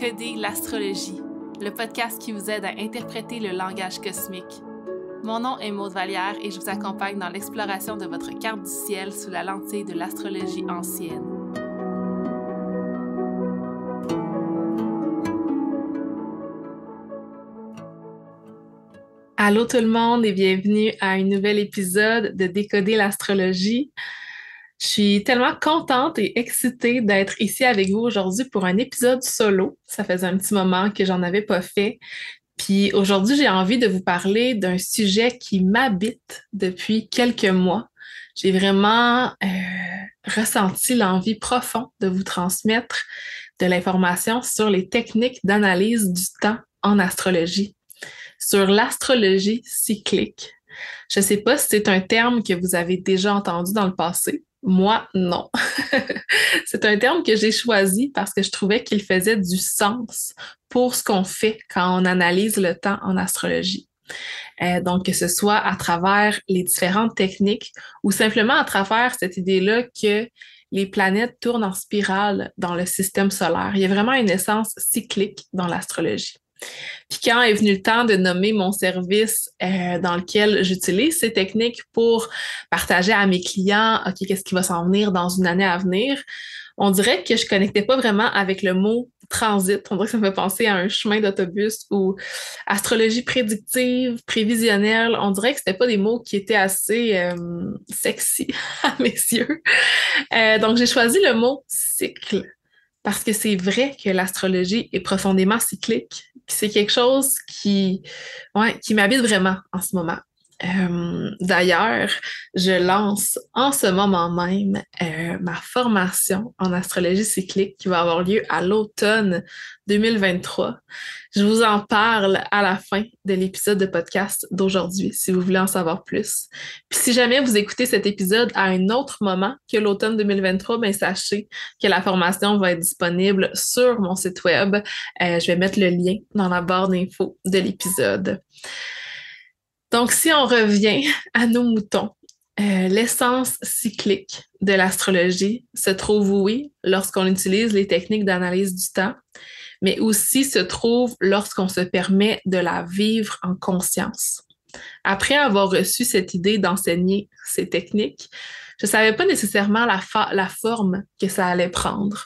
Décoder l'astrologie, le podcast qui vous aide à interpréter le langage cosmique. Mon nom est Maude Vallière et je vous accompagne dans l'exploration de votre carte du ciel sous la lentille de l'astrologie ancienne. Allô tout le monde et bienvenue à un nouvel épisode de Décoder l'astrologie. Je suis tellement contente et excitée d'être ici avec vous aujourd'hui pour un épisode solo. Ça faisait un petit moment que j'en avais pas fait. Puis aujourd'hui, j'ai envie de vous parler d'un sujet qui m'habite depuis quelques mois. J'ai vraiment euh, ressenti l'envie profonde de vous transmettre de l'information sur les techniques d'analyse du temps en astrologie, sur l'astrologie cyclique. Je ne sais pas si c'est un terme que vous avez déjà entendu dans le passé, moi, non. c'est un terme que j'ai choisi parce que je trouvais qu'il faisait du sens pour ce qu'on fait quand on analyse le temps en astrologie. Euh, donc, que ce soit à travers les différentes techniques ou simplement à travers cette idée-là que les planètes tournent en spirale dans le système solaire. Il y a vraiment une essence cyclique dans l'astrologie. Puis quand est venu le temps de nommer mon service euh, dans lequel j'utilise ces techniques pour partager à mes clients, OK, qu'est-ce qui va s'en venir dans une année à venir, on dirait que je connectais pas vraiment avec le mot transit. On dirait que ça me fait penser à un chemin d'autobus ou astrologie prédictive, prévisionnelle. On dirait que c'était pas des mots qui étaient assez euh, sexy à mes yeux. Euh, donc j'ai choisi le mot cycle parce que c'est vrai que l'astrologie est profondément cyclique c'est quelque chose qui, ouais, qui m'habite vraiment en ce moment. Euh, d'ailleurs, je lance en ce moment même euh, ma formation en astrologie cyclique qui va avoir lieu à l'automne 2023. Je vous en parle à la fin de l'épisode de podcast d'aujourd'hui si vous voulez en savoir plus. Puis si jamais vous écoutez cet épisode à un autre moment que l'automne 2023, ben sachez que la formation va être disponible sur mon site web. Euh, je vais mettre le lien dans la barre d'infos de l'épisode. Donc, si on revient à nos moutons, euh, l'essence cyclique de l'astrologie se trouve, oui, lorsqu'on utilise les techniques d'analyse du temps, mais aussi se trouve lorsqu'on se permet de la vivre en conscience. Après avoir reçu cette idée d'enseigner ces techniques, je ne savais pas nécessairement la, forme que ça allait prendre.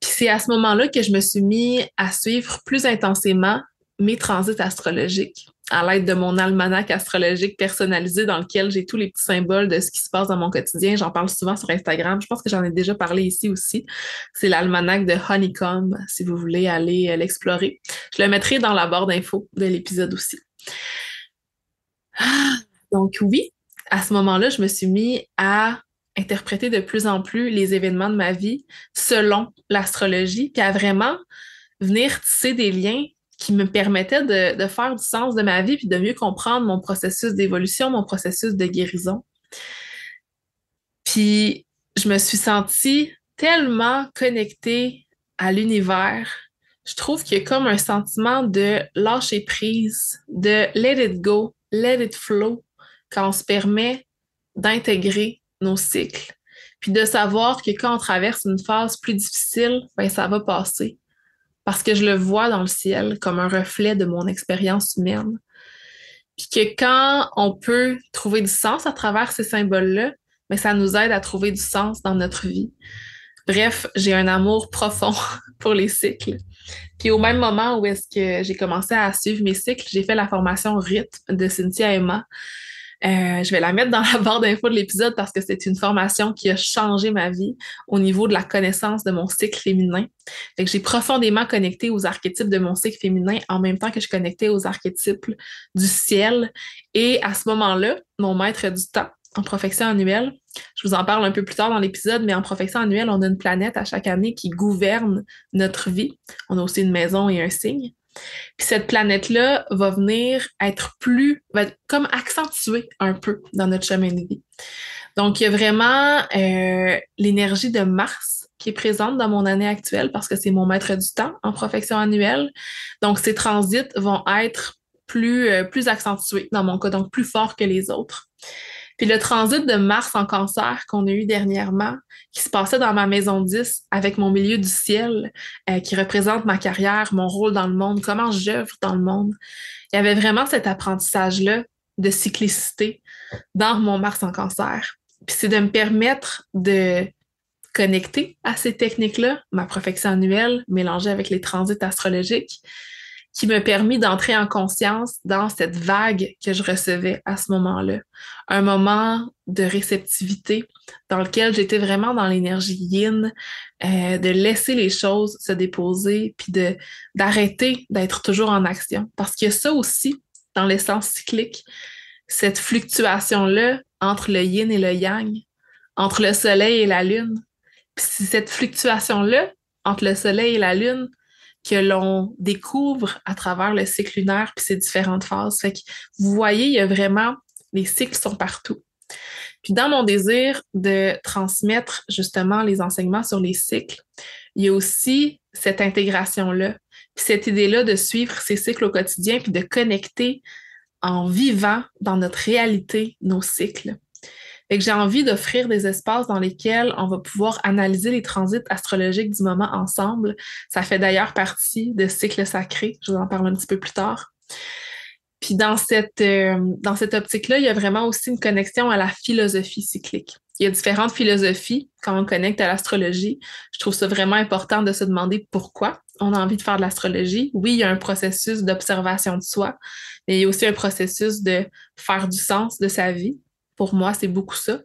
Puis c'est à ce moment-là que je me suis mis à suivre plus intensément mes transits astrologiques à l'aide de mon almanach astrologique personnalisé dans lequel j'ai tous les petits symboles de ce qui se passe dans mon quotidien. J'en parle souvent sur Instagram. Je pense que j'en ai déjà parlé ici aussi. C'est l'almanach de Honeycomb, si vous voulez aller euh, l'explorer. Je le mettrai dans la barre d'infos de l'épisode aussi. Ah, donc oui, à ce moment-là, je me suis mis à interpréter de plus en plus les événements de ma vie selon l'astrologie, puis à vraiment venir tisser des liens qui me permettait de, faire du sens de ma vie puis de mieux comprendre mon processus d'évolution, mon processus de guérison. Puis je me suis sentie tellement connectée à l'univers. Je trouve qu'il y a comme un sentiment de lâcher prise, de let it go, let it flow, quand on se permet d'intégrer nos cycles. Puis de savoir que quand on traverse une phase plus difficile, ben, ça va passer parce que je le vois dans le ciel comme un reflet de mon expérience humaine. Puis que quand on peut trouver du sens à travers ces symboles-là, mais ça nous aide à trouver du sens dans notre vie. Bref, j'ai un amour profond pour les cycles. Puis au même moment où est-ce que j'ai commencé à suivre mes cycles, j'ai fait la formation rythme de Cynthia Emma euh, je vais la mettre dans la barre d'infos de l'épisode parce que c'est une formation qui a changé ma vie au niveau de la connaissance de mon cycle féminin. j'ai profondément connecté aux archétypes de mon cycle féminin en même temps que je connectais aux archétypes du ciel. Et à ce moment-là, mon maître du temps, en profession annuelle. Je vous en parle un peu plus tard dans l'épisode, mais en profession annuelle, on a une planète à chaque année qui gouverne notre vie. On a aussi une maison et un signe. Puis cette planète-là va venir être plus, va être comme accentuée un peu dans notre chemin de vie. Donc, il y a vraiment euh, l'énergie de Mars qui est présente dans mon année actuelle parce que c'est mon maître du temps en profession annuelle. Donc, ces transits vont être plus, euh, plus accentués dans mon cas, donc plus forts que les autres. Puis le transit de Mars en cancer qu'on a eu dernièrement, qui se passait dans ma maison 10 avec mon milieu du ciel, euh, qui représente ma carrière, mon rôle dans le monde, comment j'œuvre dans le monde. Il y avait vraiment cet apprentissage-là de cyclicité dans mon Mars en cancer. Puis c'est de me permettre de connecter à ces techniques-là, ma perfection annuelle mélangée avec les transits astrologiques, qui me permet d'entrer en conscience dans cette vague que je recevais à ce moment-là. Un moment de réceptivité dans lequel j'étais vraiment dans l'énergie yin, euh, de laisser les choses se déposer, puis d'arrêter d'être toujours en action. Parce que ça aussi, dans l'essence cyclique, cette fluctuation-là entre le yin et le yang, entre le soleil et la lune. Puis cette fluctuation-là entre le soleil et la lune que l'on découvre à travers le cycle lunaire puis ses différentes phases. Fait que vous voyez, il y a vraiment, les cycles sont partout. Puis dans mon désir de transmettre justement les enseignements sur les cycles, il y a aussi cette intégration-là, puis cette idée-là de suivre ces cycles au quotidien, puis de connecter en vivant dans notre réalité nos cycles. Et j'ai envie d'offrir des espaces dans lesquels on va pouvoir analyser les transits astrologiques du moment ensemble. Ça fait d'ailleurs partie de Cycle sacré. Je vous en parle un petit peu plus tard. Puis dans cette, euh, dans cette optique-là, il y a vraiment aussi une connexion à la philosophie cyclique. Il y a différentes philosophies quand on connecte à l'astrologie. Je trouve ça vraiment important de se demander pourquoi on a envie de faire de l'astrologie. Oui, il y a un processus d'observation de soi, mais il y a aussi un processus de faire du sens de sa vie. Pour moi, c'est beaucoup ça.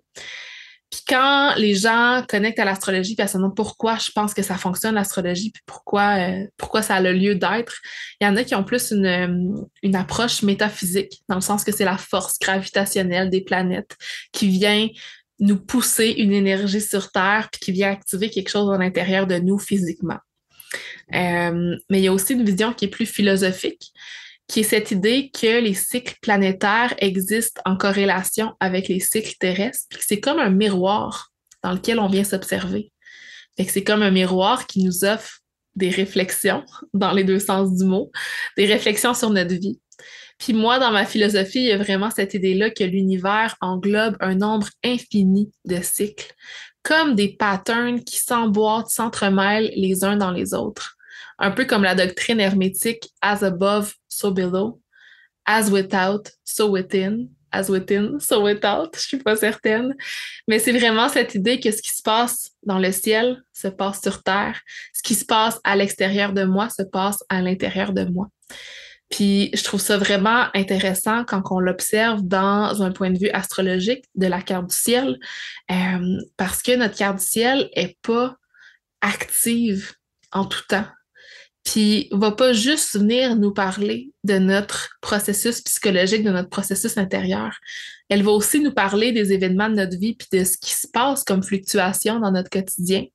Puis quand les gens connectent à l'astrologie, et à savoir pourquoi je pense que ça fonctionne, l'astrologie, puis pourquoi, euh, pourquoi ça a le lieu d'être, il y en a qui ont plus euh, une, approche métaphysique, dans le sens que c'est la force gravitationnelle des planètes qui vient nous pousser une énergie sur Terre, puis qui vient activer quelque chose à l'intérieur de nous physiquement. Euh, mais il y a aussi une vision qui est plus philosophique, qui est cette idée que les cycles planétaires existent en corrélation avec les cycles terrestres, c'est comme un miroir dans lequel on vient s'observer. c'est comme un miroir qui nous offre des réflexions, dans les deux sens du mot, des réflexions sur notre vie. Puis moi, dans ma philosophie, il y a vraiment cette idée-là que l'univers englobe un nombre infini de cycles, comme des patterns qui s'emboîtent, s'entremêlent les uns dans les autres un peu comme la doctrine hermétique as above, so below, as without, so within, as within, so without, je ne suis pas certaine. Mais c'est vraiment cette idée que ce qui se passe dans le ciel se passe sur terre, ce qui se passe à l'extérieur de moi se passe à l'intérieur de moi. Puis je trouve ça vraiment intéressant quand on l'observe dans un point de vue astrologique de la carte du ciel, euh, parce que notre carte du ciel n'est pas active en tout temps puis va pas juste venir nous parler de notre processus psychologique, de notre processus intérieur. Elle va aussi nous parler des événements de notre vie puis de ce qui se passe comme fluctuation dans notre quotidien.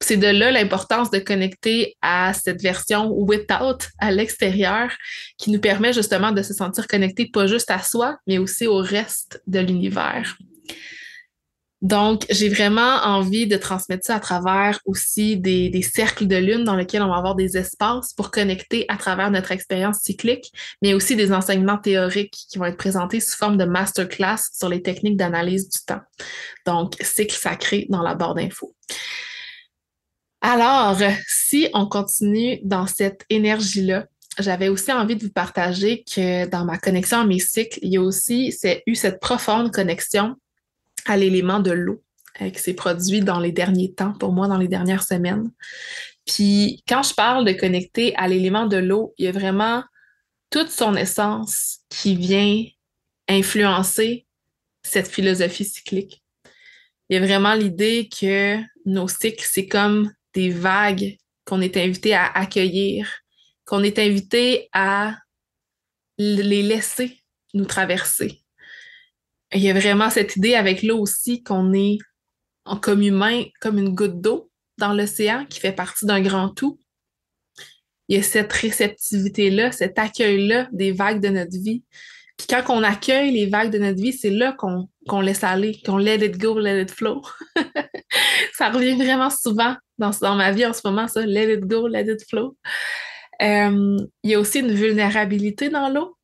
C'est de là l'importance de connecter à cette version without à l'extérieur qui nous permet justement de se sentir connecté pas juste à soi, mais aussi au reste de l'univers. Donc, j'ai vraiment envie de transmettre ça à travers aussi des, cercles de lune dans lesquels on va avoir des espaces pour connecter à travers notre expérience cyclique, mais aussi des enseignements théoriques qui vont être présentés sous forme de masterclass sur les techniques d'analyse du temps. Donc, cycle sacré dans la barre d'infos. Alors, si on continue dans cette énergie-là, j'avais aussi envie de vous partager que dans ma connexion à mes cycles, il y a aussi eu cette profonde connexion à l'élément de l'eau euh, qui s'est produit dans les derniers temps, pour moi, dans les dernières semaines. Puis quand je parle de connecter à l'élément de l'eau, il y a vraiment toute son essence qui vient influencer cette philosophie cyclique. Il y a vraiment l'idée que nos cycles, c'est comme des vagues qu'on est invité à accueillir, qu'on est invité à les laisser nous traverser il y a vraiment cette idée avec l'eau aussi qu'on est comme humain, comme une goutte d'eau dans l'océan qui fait partie d'un grand tout. Il y a cette réceptivité-là, cet accueil-là des vagues de notre vie. Puis quand on accueille les vagues de notre vie, c'est là qu'on laisse aller, qu'on let it go, let it flow. ça revient vraiment souvent dans, ma vie en ce moment, ça, let it go, let it flow. Euh, il y a aussi une vulnérabilité dans l'eau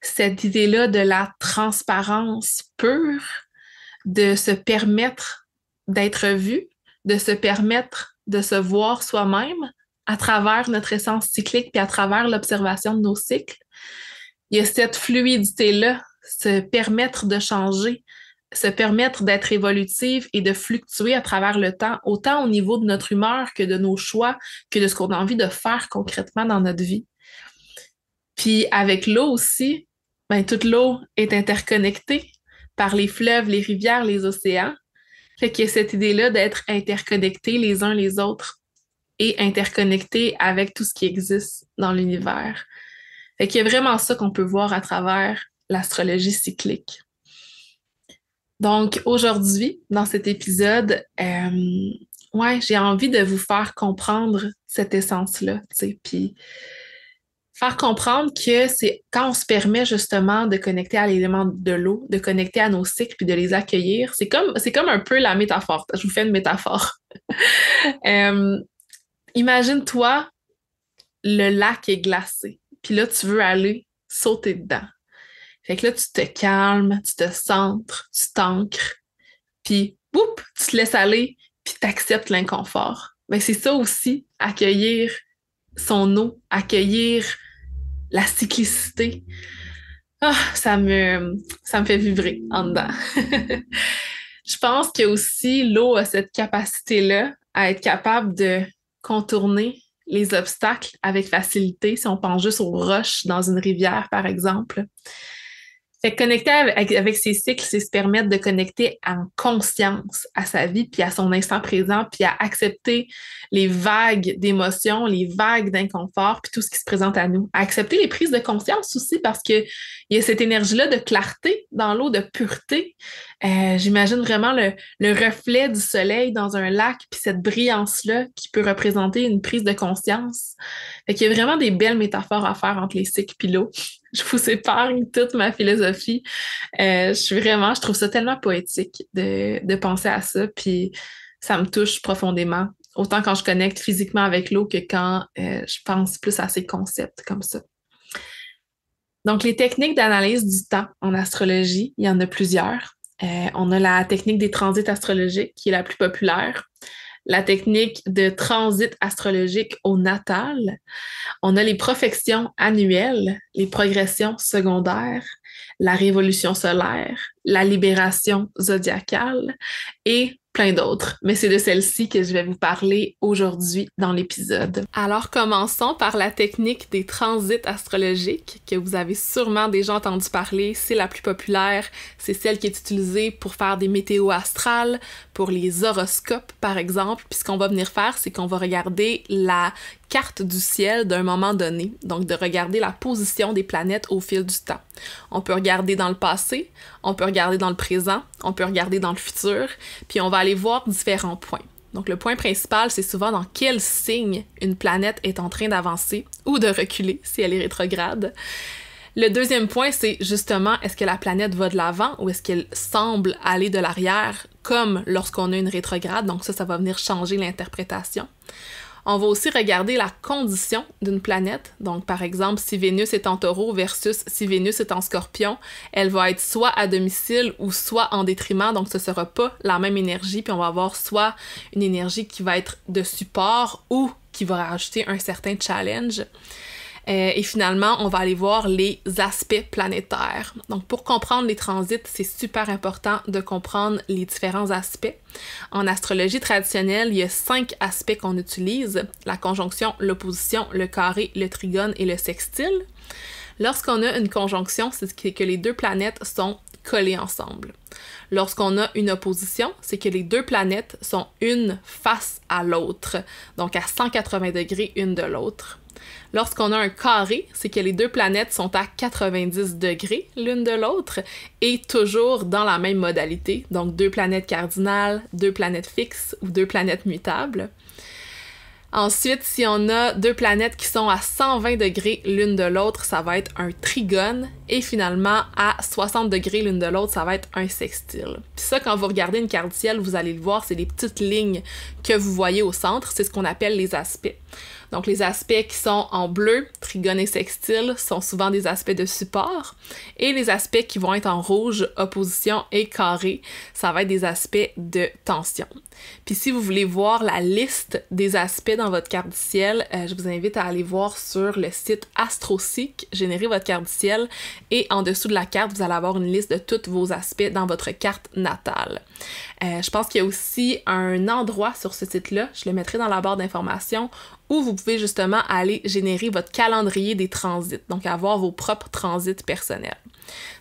cette idée-là de la transparence pure, de se permettre d'être vu, de se permettre de se voir soi-même à travers notre essence cyclique et à travers l'observation de nos cycles. Il y a cette fluidité-là, se permettre de changer, se permettre d'être évolutive et de fluctuer à travers le temps, autant au niveau de notre humeur que de nos choix, que de ce qu'on a envie de faire concrètement dans notre vie. Puis avec l'eau aussi, ben, toute l'eau est interconnectée par les fleuves, les rivières, les océans. Fait qu'il y a cette idée-là d'être interconnectés les uns les autres et interconnectés avec tout ce qui existe dans l'univers. Fait qu'il y a vraiment ça qu'on peut voir à travers l'astrologie cyclique. Donc aujourd'hui, dans cet épisode, euh, ouais, j'ai envie de vous faire comprendre cette essence-là, puis faire comprendre que c'est quand on se permet justement de connecter à l'élément de l'eau, de connecter à nos cycles puis de les accueillir, c'est comme, c'est comme un peu la métaphore. Je vous fais une métaphore. Euh, imagine-toi, le lac est glacé, puis là, tu veux aller sauter dedans. Fait que là, tu te calmes, tu te centres, tu t'ancres, puis boum, tu te laisses aller, puis tu acceptes l'inconfort. Mais ben, c'est ça aussi, accueillir son eau, accueillir la cyclicité, ah, ça, me, ça me fait vibrer en dedans. je pense que aussi l'eau a cette capacité-là à être capable de contourner les obstacles avec facilité si on pense juste aux roches dans une rivière, par exemple connecter avec, ces ses cycles, c'est se permettre de connecter en conscience à sa vie, puis à son instant présent, puis à accepter les vagues d'émotions, les vagues d'inconfort, puis tout ce qui se présente à nous. À accepter les prises de conscience aussi, parce qu'il y a cette énergie-là de clarté dans l'eau, de pureté. Euh, j'imagine vraiment le, reflet du soleil dans un lac, puis cette brillance-là qui peut représenter une prise de conscience. Il y a vraiment des belles métaphores à faire entre les cycles puis l'eau je vous épargne toute ma philosophie. Euh, je suis vraiment, je trouve ça tellement poétique de, penser à ça, puis ça me touche profondément, autant quand je connecte physiquement avec l'eau que quand euh, je pense plus à ces concepts comme ça. Donc, les techniques d'analyse du temps en astrologie, il y en a plusieurs. Euh, on a la technique des transits astrologiques qui est la plus populaire la technique de transit astrologique au natal. On a les profections annuelles, les progressions secondaires, la révolution solaire, la libération zodiacale et plein d'autres, mais c'est de celle-ci que je vais vous parler aujourd'hui dans l'épisode. Alors commençons par la technique des transits astrologiques que vous avez sûrement déjà entendu parler, c'est la plus populaire, c'est celle qui est utilisée pour faire des météos astrales, pour les horoscopes par exemple, puis ce qu'on va venir faire, c'est qu'on va regarder la carte du ciel d'un moment donné, donc de regarder la position des planètes au fil du temps. On peut regarder dans le passé, on peut regarder dans le présent, on peut regarder dans le futur, puis on va aller voir différents points. Donc le point principal, c'est souvent dans quel signe une planète est en train d'avancer ou de reculer si elle est rétrograde. Le deuxième point, c'est justement est-ce que la planète va de l'avant ou est-ce qu'elle semble aller de l'arrière comme lorsqu'on a une rétrograde. Donc ça, ça va venir changer l'interprétation. On va aussi regarder la condition d'une planète. Donc, par exemple, si Vénus est en taureau versus si Vénus est en scorpion, elle va être soit à domicile ou soit en détriment. Donc, ce sera pas la même énergie. Puis, on va avoir soit une énergie qui va être de support ou qui va rajouter un certain challenge. Euh, et finalement, on va aller voir les aspects planétaires. Donc, pour comprendre les transits, c'est super important de comprendre les différents aspects. En astrologie traditionnelle, il y a cinq aspects qu'on utilise, la conjonction, l'opposition, le carré, le trigone et le sextile. Lorsqu'on a une conjonction, c'est que les deux planètes sont collées ensemble. Lorsqu'on a une opposition, c'est que les deux planètes sont une face à l'autre, donc à 180 degrés une de l'autre. Lorsqu'on a un carré, c'est que les deux planètes sont à 90 degrés l'une de l'autre et toujours dans la même modalité, donc deux planètes cardinales, deux planètes fixes ou deux planètes mutables. Ensuite, si on a deux planètes qui sont à 120 degrés l'une de l'autre, ça va être un trigone. Et finalement, à 60 degrés l'une de l'autre, ça va être un sextile. Puis ça, quand vous regardez une carte ciel, vous allez le voir, c'est les petites lignes que vous voyez au centre. C'est ce qu'on appelle les aspects. Donc les aspects qui sont en bleu, trigone et sextile, sont souvent des aspects de support et les aspects qui vont être en rouge, opposition et carré, ça va être des aspects de tension. Puis si vous voulez voir la liste des aspects dans votre carte du ciel, euh, je vous invite à aller voir sur le site Astrocyc, générer votre carte du ciel et en dessous de la carte, vous allez avoir une liste de tous vos aspects dans votre carte natale. Euh, je pense qu'il y a aussi un endroit sur ce site-là, je le mettrai dans la barre d'informations, ou vous pouvez justement aller générer votre calendrier des transits, donc avoir vos propres transits personnels.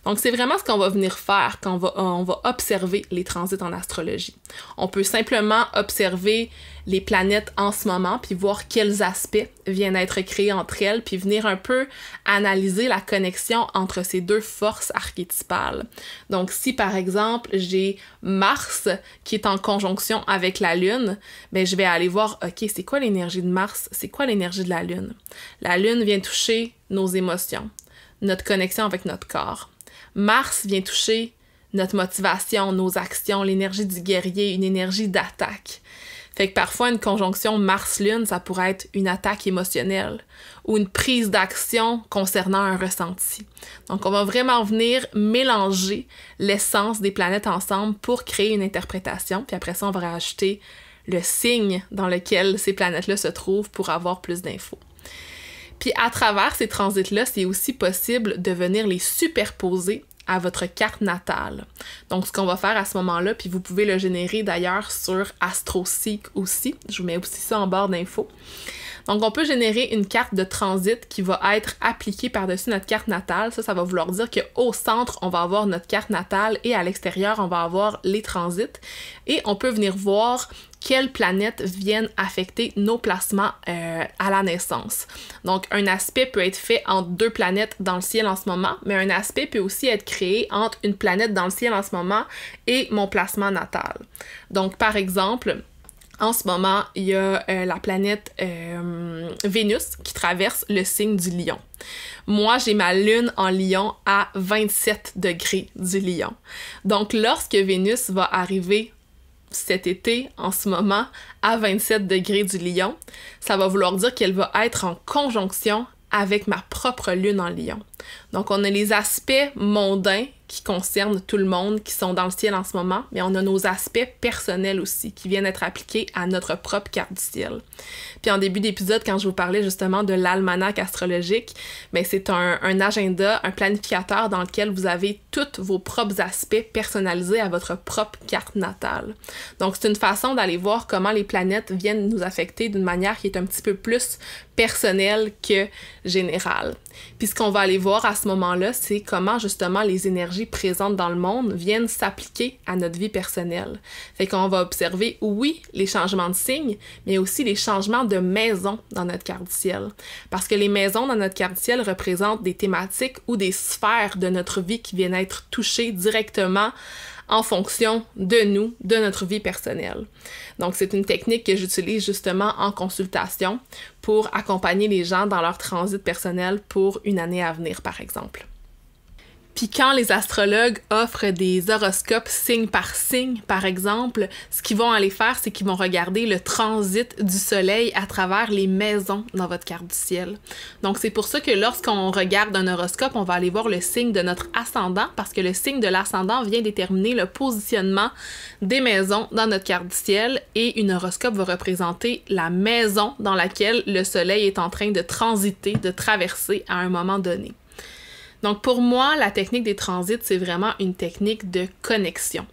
Donc, c'est vraiment ce qu'on va venir faire quand on va, observer les transits en astrologie. On peut simplement observer les planètes en ce moment, puis voir quels aspects viennent être créés entre elles, puis venir un peu analyser la connexion entre ces deux forces archétypales. Donc si par exemple j'ai Mars qui est en conjonction avec la Lune, mais ben, je vais aller voir, ok, c'est quoi l'énergie de Mars, c'est quoi l'énergie de la Lune. La Lune vient toucher nos émotions, notre connexion avec notre corps. Mars vient toucher notre motivation, nos actions, l'énergie du guerrier, une énergie d'attaque. Fait que parfois, une conjonction Mars-Lune, ça pourrait être une attaque émotionnelle ou une prise d'action concernant un ressenti. Donc, on va vraiment venir mélanger l'essence des planètes ensemble pour créer une interprétation. Puis après ça, on va rajouter le signe dans lequel ces planètes-là se trouvent pour avoir plus d'infos. Puis à travers ces transits-là, c'est aussi possible de venir les superposer à votre carte natale. Donc, ce qu'on va faire à ce moment-là, puis vous pouvez le générer d'ailleurs sur AstroSeek aussi. Je vous mets aussi ça en barre d'infos. Donc, on peut générer une carte de transit qui va être appliquée par-dessus notre carte natale. Ça, ça va vouloir dire qu'au centre, on va avoir notre carte natale et à l'extérieur, on va avoir les transits. Et on peut venir voir quelles planètes viennent affecter nos placements euh, à la naissance. Donc, un aspect peut être fait entre deux planètes dans le ciel en ce moment, mais un aspect peut aussi être créé entre une planète dans le ciel en ce moment et mon placement natal. Donc, par exemple, en ce moment, il y a euh, la planète euh, Vénus qui traverse le signe du lion. Moi, j'ai ma lune en lion à 27 degrés du lion. Donc, lorsque Vénus va arriver cet été, en ce moment, à 27 degrés du lion, ça va vouloir dire qu'elle va être en conjonction avec ma propre lune en lion. Donc, on a les aspects mondains qui concernent tout le monde, qui sont dans le ciel en ce moment, mais on a nos aspects personnels aussi qui viennent être appliqués à notre propre carte du ciel. Puis en début d'épisode, quand je vous parlais justement de l'almanach astrologique, mais ben, c'est un, un, agenda, un planificateur dans lequel vous avez tous vos propres aspects personnalisés à votre propre carte natale. Donc c'est une façon d'aller voir comment les planètes viennent nous affecter d'une manière qui est un petit peu plus personnelle que générale. Puis ce qu'on va aller voir à ce moment-là, c'est comment justement les énergies présentes dans le monde viennent s'appliquer à notre vie personnelle. Fait qu'on va observer, oui, les changements de signes, mais aussi les changements de maison dans notre carte du ciel. Parce que les maisons dans notre carte du ciel représentent des thématiques ou des sphères de notre vie qui viennent être touchées directement en fonction de nous, de notre vie personnelle. Donc, c'est une technique que j'utilise justement en consultation pour accompagner les gens dans leur transit personnel pour une année à venir, par exemple. Puis quand les astrologues offrent des horoscopes signe par signe, par exemple, ce qu'ils vont aller faire, c'est qu'ils vont regarder le transit du soleil à travers les maisons dans votre carte du ciel. Donc c'est pour ça que lorsqu'on regarde un horoscope, on va aller voir le signe de notre ascendant parce que le signe de l'ascendant vient déterminer le positionnement des maisons dans notre carte du ciel et une horoscope va représenter la maison dans laquelle le soleil est en train de transiter, de traverser à un moment donné. Donc pour moi, la technique des transits, c'est vraiment une technique de connexion.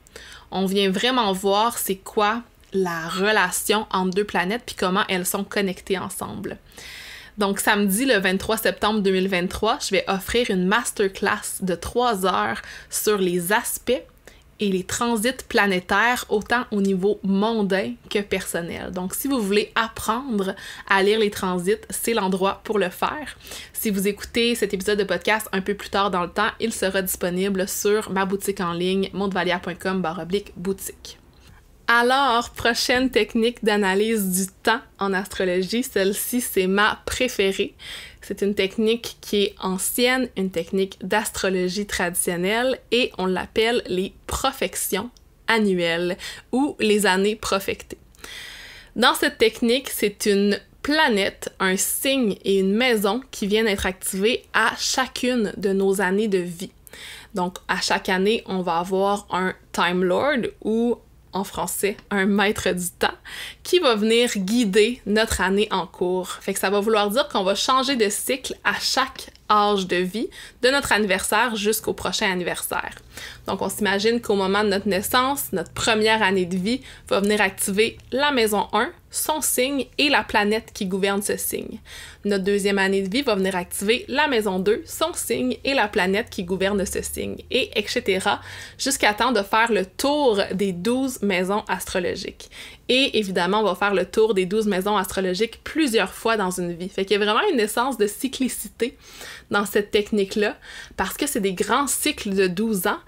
On vient vraiment voir c'est quoi la relation entre deux planètes puis comment elles sont connectées ensemble. Donc samedi le 23 septembre 2023, je vais offrir une masterclass de trois heures sur les aspects et les transits planétaires, autant au niveau mondain que personnel. Donc, si vous voulez apprendre à lire les transits, c'est l'endroit pour le faire. Si vous écoutez cet épisode de podcast un peu plus tard dans le temps, il sera disponible sur ma boutique en ligne, oblique boutique. Alors, prochaine technique d'analyse du temps en astrologie, celle-ci c'est ma préférée. C'est une technique qui est ancienne, une technique d'astrologie traditionnelle et on l'appelle les profections annuelles ou les années profectées. Dans cette technique, c'est une planète, un signe et une maison qui viennent être activés à chacune de nos années de vie. Donc, à chaque année, on va avoir un Time Lord ou en français, un maître du temps, qui va venir guider notre année en cours. Fait que ça va vouloir dire qu'on va changer de cycle à chaque âge de vie, de notre anniversaire jusqu'au prochain anniversaire. Donc on s'imagine qu'au moment de notre naissance, notre première année de vie va venir activer la maison 1, son signe et la planète qui gouverne ce signe. Notre deuxième année de vie va venir activer la maison 2, son signe et la planète qui gouverne ce signe, et etc. jusqu'à temps de faire le tour des 12 maisons astrologiques. Et évidemment, on va faire le tour des 12 maisons astrologiques plusieurs fois dans une vie. Fait qu'il y a vraiment une essence de cyclicité dans cette technique-là, parce que c'est des grands cycles de 12 ans,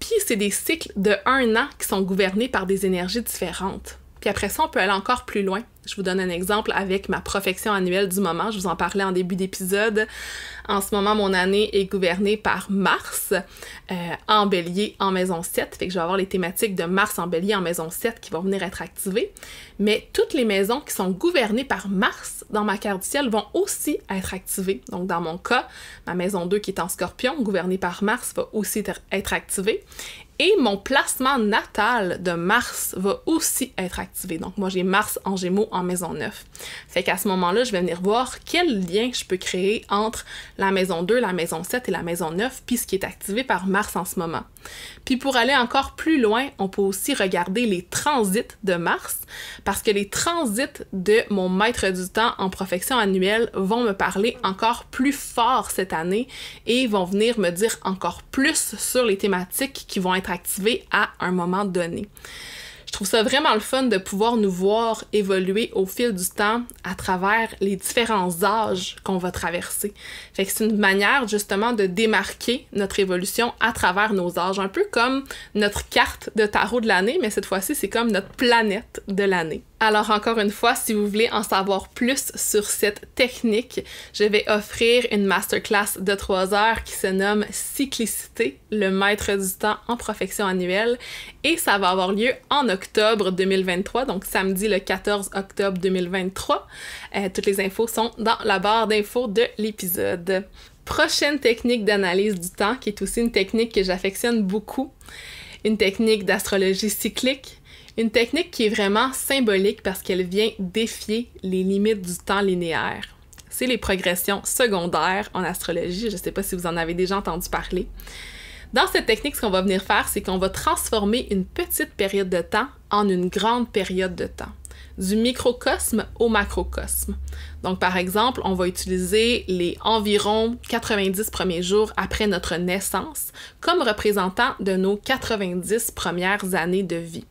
puis c'est des cycles de 1 an qui sont gouvernés par des énergies différentes. Puis après ça, on peut aller encore plus loin. Je vous donne un exemple avec ma profession annuelle du moment. Je vous en parlais en début d'épisode. En ce moment, mon année est gouvernée par Mars euh, en bélier en maison 7. Fait que je vais avoir les thématiques de Mars en bélier en maison 7 qui vont venir être activées. Mais toutes les maisons qui sont gouvernées par Mars dans ma carte du ciel vont aussi être activées. Donc dans mon cas, ma maison 2 qui est en scorpion, gouvernée par Mars, va aussi être activée. Et mon placement natal de Mars va aussi être activé. Donc moi j'ai Mars en Gémeaux en maison 9. Fait qu'à ce moment-là, je vais venir voir quel lien je peux créer entre la maison 2, la maison 7 et la maison 9, puis ce qui est activé par Mars en ce moment. Puis pour aller encore plus loin, on peut aussi regarder les transits de Mars, parce que les transits de mon maître du temps en profession annuelle vont me parler encore plus fort cette année et vont venir me dire encore plus sur les thématiques qui vont être activées à un moment donné. Je trouve ça vraiment le fun de pouvoir nous voir évoluer au fil du temps à travers les différents âges qu'on va traverser. Fait que c'est une manière justement de démarquer notre évolution à travers nos âges, un peu comme notre carte de tarot de l'année, mais cette fois-ci c'est comme notre planète de l'année. Alors encore une fois, si vous voulez en savoir plus sur cette technique, je vais offrir une masterclass de 3 heures qui se nomme Cyclicité, le maître du temps en perfection annuelle et ça va avoir lieu en octobre 2023, donc samedi le 14 octobre 2023. Euh, toutes les infos sont dans la barre d'infos de l'épisode. Prochaine technique d'analyse du temps qui est aussi une technique que j'affectionne beaucoup, une technique d'astrologie cyclique une technique qui est vraiment symbolique parce qu'elle vient défier les limites du temps linéaire. C'est les progressions secondaires en astrologie. Je ne sais pas si vous en avez déjà entendu parler. Dans cette technique, ce qu'on va venir faire, c'est qu'on va transformer une petite période de temps en une grande période de temps du microcosme au macrocosme. Donc, par exemple, on va utiliser les environ 90 premiers jours après notre naissance comme représentant de nos 90 premières années de vie.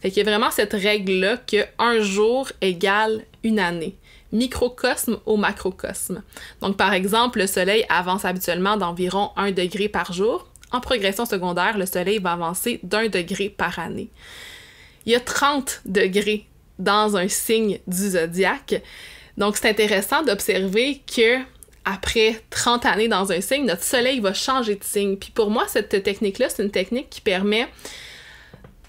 Fait qu'il y a vraiment cette règle-là que un jour égale une année microcosme au macrocosme. Donc, par exemple, le Soleil avance habituellement d'environ 1 degré par jour. En progression secondaire, le Soleil va avancer d'un degré par année. Il y a 30 degrés dans un signe du zodiaque. Donc c'est intéressant d'observer que après 30 années dans un signe, notre soleil va changer de signe. Puis pour moi, cette technique-là, c'est une technique qui permet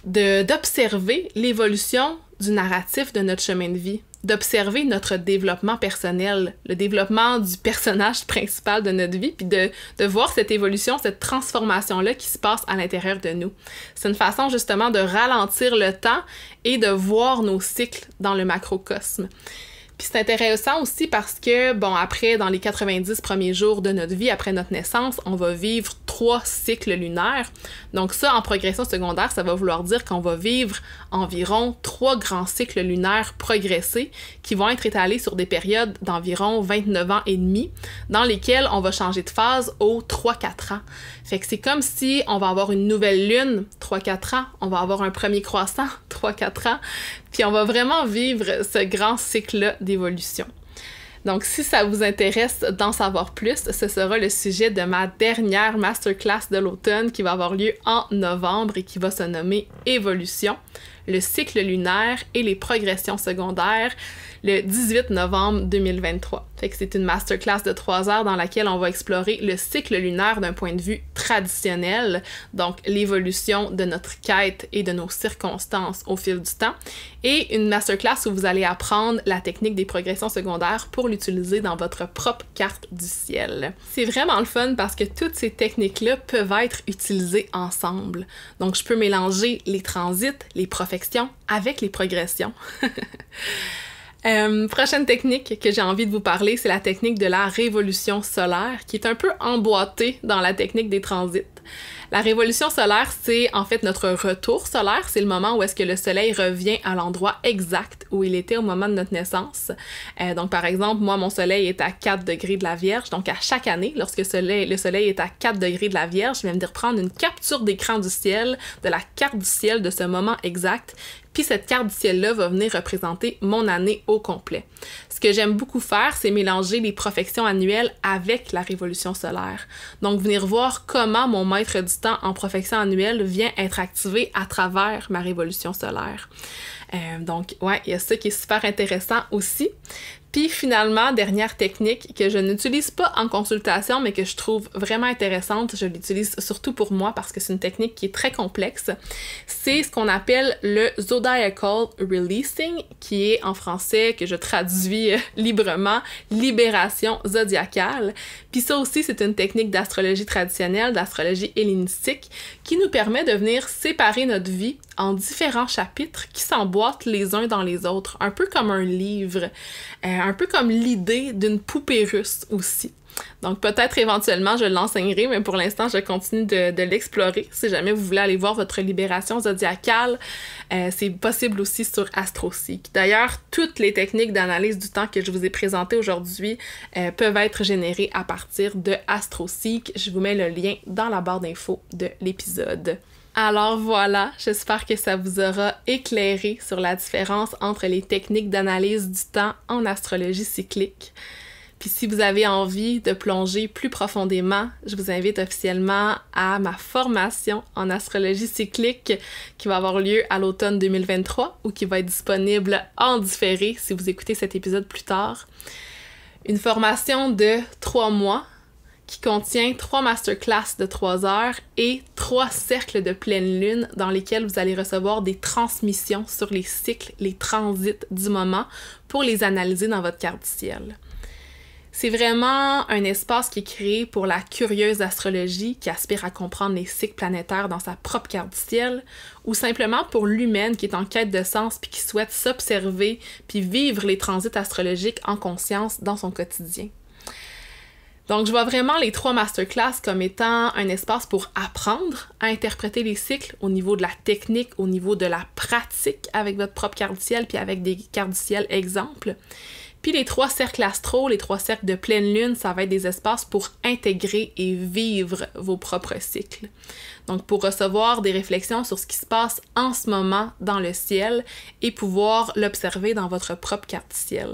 d'observer l'évolution du narratif de notre chemin de vie d'observer notre développement personnel, le développement du personnage principal de notre vie, puis de, de voir cette évolution, cette transformation-là qui se passe à l'intérieur de nous. C'est une façon justement de ralentir le temps et de voir nos cycles dans le macrocosme. Puis c'est intéressant aussi parce que, bon, après, dans les 90 premiers jours de notre vie, après notre naissance, on va vivre trois cycles lunaires. Donc ça, en progression secondaire, ça va vouloir dire qu'on va vivre environ trois grands cycles lunaires progressés qui vont être étalés sur des périodes d'environ 29 ans et demi, dans lesquelles on va changer de phase aux 3-4 ans. Fait que c'est comme si on va avoir une nouvelle lune, 3-4 ans, on va avoir un premier croissant, 3-4 ans, puis on va vraiment vivre ce grand cycle d'évolution. Donc, si ça vous intéresse d'en savoir plus, ce sera le sujet de ma dernière masterclass de l'automne qui va avoir lieu en novembre et qui va se nommer Évolution, le cycle lunaire et les progressions secondaires le 18 novembre 2023. c'est une masterclass de trois heures dans laquelle on va explorer le cycle lunaire d'un point de vue traditionnel, donc l'évolution de notre quête et de nos circonstances au fil du temps, et une masterclass où vous allez apprendre la technique des progressions secondaires pour l'utiliser dans votre propre carte du ciel. C'est vraiment le fun parce que toutes ces techniques-là peuvent être utilisées ensemble. Donc je peux mélanger les transits, les profections avec les progressions. Euh, prochaine technique que j'ai envie de vous parler, c'est la technique de la révolution solaire, qui est un peu emboîtée dans la technique des transits. La révolution solaire, c'est en fait notre retour solaire. C'est le moment où est-ce que le soleil revient à l'endroit exact où il était au moment de notre naissance. Euh, donc, par exemple, moi, mon soleil est à 4 degrés de la Vierge. Donc, à chaque année, lorsque le soleil est à 4 degrés de la Vierge, je vais me dire prendre une capture d'écran du ciel, de la carte du ciel de ce moment exact, puis cette carte du ciel-là va venir représenter mon année au complet ce que j'aime beaucoup faire, c'est mélanger les profections annuelles avec la révolution solaire. Donc, venir voir comment mon maître du temps en profection annuelle vient être activé à travers ma révolution solaire. Euh, donc, ouais, il y a ça qui est super intéressant aussi. Puis finalement, dernière technique que je n'utilise pas en consultation, mais que je trouve vraiment intéressante, je l'utilise surtout pour moi parce que c'est une technique qui est très complexe, c'est ce qu'on appelle le zodiacal releasing, qui est en français, que je traduis euh, librement, libération zodiacale. Puis ça aussi, c'est une technique d'astrologie traditionnelle, d'astrologie hellénistique, qui nous permet de venir séparer notre vie en différents chapitres qui s'emboîtent les uns dans les autres, un peu comme un livre, euh, un peu comme l'idée d'une poupée russe aussi. Donc peut-être éventuellement je l'enseignerai, mais pour l'instant je continue de, l'explorer. Si jamais vous voulez aller voir votre libération zodiacale, euh, c'est possible aussi sur AstroSeek. D'ailleurs, toutes les techniques d'analyse du temps que je vous ai présentées aujourd'hui euh, peuvent être générées à partir de AstroSeek. Je vous mets le lien dans la barre d'infos de l'épisode. Alors voilà, j'espère que ça vous aura éclairé sur la différence entre les techniques d'analyse du temps en astrologie cyclique. Puis si vous avez envie de plonger plus profondément, je vous invite officiellement à ma formation en astrologie cyclique qui va avoir lieu à l'automne 2023 ou qui va être disponible en différé si vous écoutez cet épisode plus tard. Une formation de trois mois qui contient trois masterclass de trois heures et trois cercles de pleine lune dans lesquels vous allez recevoir des transmissions sur les cycles, les transits du moment pour les analyser dans votre carte du ciel. C'est vraiment un espace qui est créé pour la curieuse astrologie qui aspire à comprendre les cycles planétaires dans sa propre carte du ciel ou simplement pour l'humaine qui est en quête de sens puis qui souhaite s'observer puis vivre les transits astrologiques en conscience dans son quotidien. Donc, je vois vraiment les trois masterclass comme étant un espace pour apprendre à interpréter les cycles au niveau de la technique, au niveau de la pratique avec votre propre carte ciel, puis avec des cartes du ciel exemples. Puis les trois cercles astro, les trois cercles de pleine lune, ça va être des espaces pour intégrer et vivre vos propres cycles. Donc pour recevoir des réflexions sur ce qui se passe en ce moment dans le ciel et pouvoir l'observer dans votre propre carte ciel.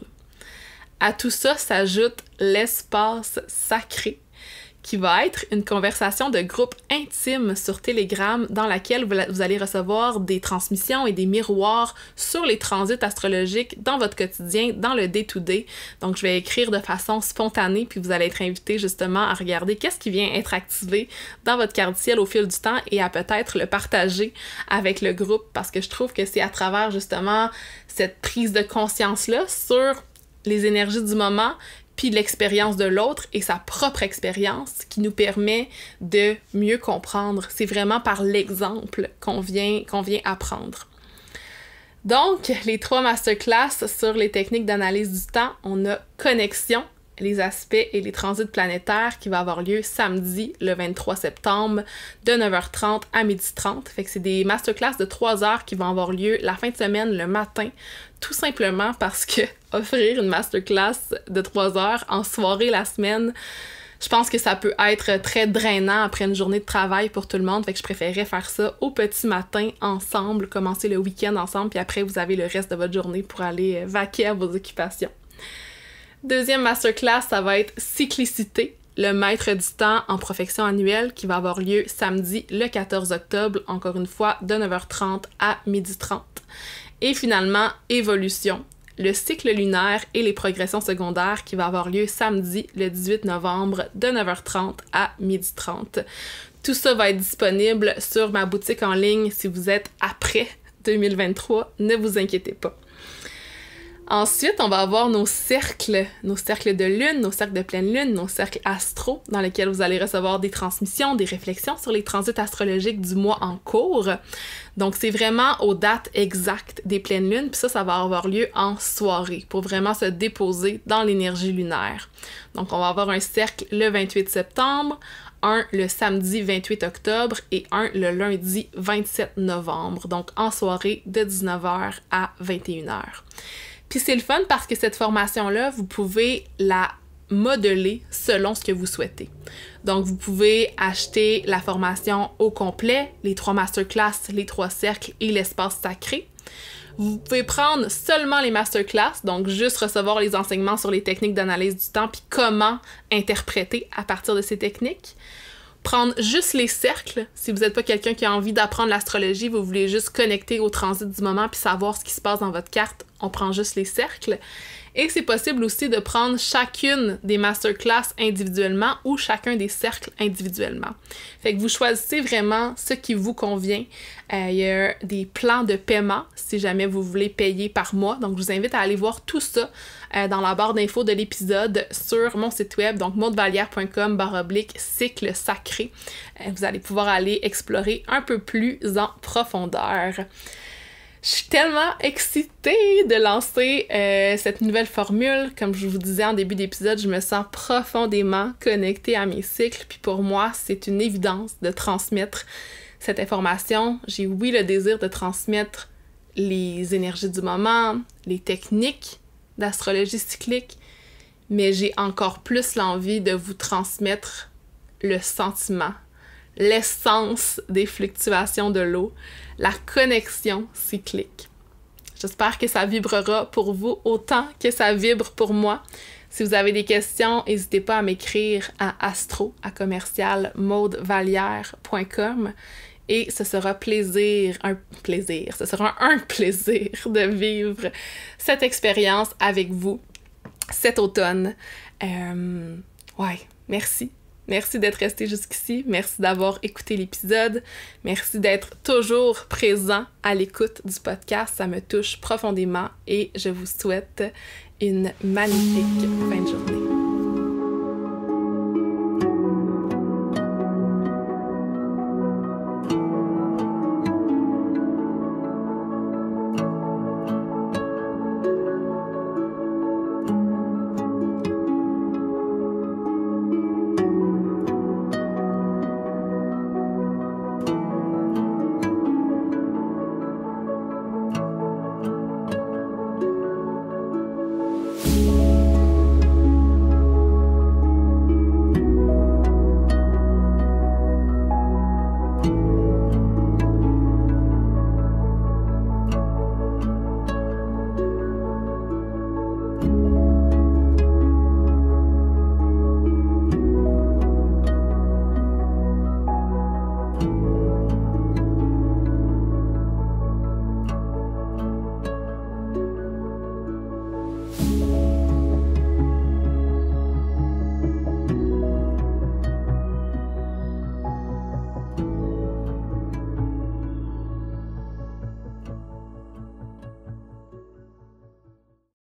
À tout ça s'ajoute l'espace sacré qui va être une conversation de groupe intime sur Telegram dans laquelle vous allez recevoir des transmissions et des miroirs sur les transits astrologiques dans votre quotidien, dans le day-to-day. Donc, je vais écrire de façon spontanée, puis vous allez être invité justement à regarder qu'est-ce qui vient être activé dans votre carte ciel au fil du temps et à peut-être le partager avec le groupe parce que je trouve que c'est à travers justement cette prise de conscience-là sur les énergies du moment, puis l'expérience de l'autre et sa propre expérience qui nous permet de mieux comprendre. C'est vraiment par l'exemple qu'on vient, apprendre. Donc, les trois masterclass sur les techniques d'analyse du temps, on a connexion, les aspects et les transits planétaires qui va avoir lieu samedi le 23 septembre de 9h30 à 12h30. Fait que c'est des masterclass de 3 heures qui vont avoir lieu la fin de semaine, le matin, tout simplement parce que offrir une masterclass de 3 heures en soirée la semaine, je pense que ça peut être très drainant après une journée de travail pour tout le monde. Fait que je préférerais faire ça au petit matin ensemble, commencer le week-end ensemble, puis après vous avez le reste de votre journée pour aller euh, vaquer à vos occupations. Deuxième masterclass, ça va être cyclicité, le maître du temps en perfection annuelle qui va avoir lieu samedi le 14 octobre, encore une fois de 9h30 à 12h30. Et finalement, évolution, le cycle lunaire et les progressions secondaires qui va avoir lieu samedi le 18 novembre de 9h30 à 12h30. Tout ça va être disponible sur ma boutique en ligne si vous êtes après 2023, ne vous inquiétez pas. Ensuite, on va avoir nos cercles, nos cercles de lune, nos cercles de pleine lune, nos cercles astro, dans lesquels vous allez recevoir des transmissions, des réflexions sur les transits astrologiques du mois en cours. Donc, c'est vraiment aux dates exactes des pleines lunes, puis ça, ça va avoir lieu en soirée pour vraiment se déposer dans l'énergie lunaire. Donc, on va avoir un cercle le 28 septembre, un le samedi 28 octobre et un le lundi 27 novembre, donc en soirée de 19h à 21h c'est le fun parce que cette formation-là, vous pouvez la modeler selon ce que vous souhaitez. Donc, vous pouvez acheter la formation au complet, les trois masterclass, les trois cercles et l'espace sacré. Vous pouvez prendre seulement les masterclass, donc juste recevoir les enseignements sur les techniques d'analyse du temps, puis comment interpréter à partir de ces techniques prendre juste les cercles. Si vous n'êtes pas quelqu'un qui a envie d'apprendre l'astrologie, vous voulez juste connecter au transit du moment puis savoir ce qui se passe dans votre carte, on prend juste les cercles et c'est possible aussi de prendre chacune des masterclass individuellement ou chacun des cercles individuellement. Fait que vous choisissez vraiment ce qui vous convient. Euh, il y a des plans de paiement si jamais vous voulez payer par mois. Donc, je vous invite à aller voir tout ça euh, dans la barre d'infos de l'épisode sur mon site web, donc barre baroblique cycle sacré. Euh, vous allez pouvoir aller explorer un peu plus en profondeur. Je suis tellement excitée de lancer euh, cette nouvelle formule. Comme je vous disais en début d'épisode, je me sens profondément connectée à mes cycles. Puis pour moi, c'est une évidence de transmettre cette information. J'ai oui le désir de transmettre les énergies du moment, les techniques d'astrologie cyclique, mais j'ai encore plus l'envie de vous transmettre le sentiment l'essence des fluctuations de l'eau, la connexion cyclique. J'espère que ça vibrera pour vous autant que ça vibre pour moi. Si vous avez des questions, n'hésitez pas à m'écrire à astro à commercial et ce sera plaisir, un plaisir, ce sera un plaisir de vivre cette expérience avec vous cet automne. Euh, ouais, merci Merci d'être resté jusqu'ici, merci d'avoir écouté l'épisode, merci d'être toujours présent à l'écoute du podcast, ça me touche profondément et je vous souhaite une magnifique fin de journée.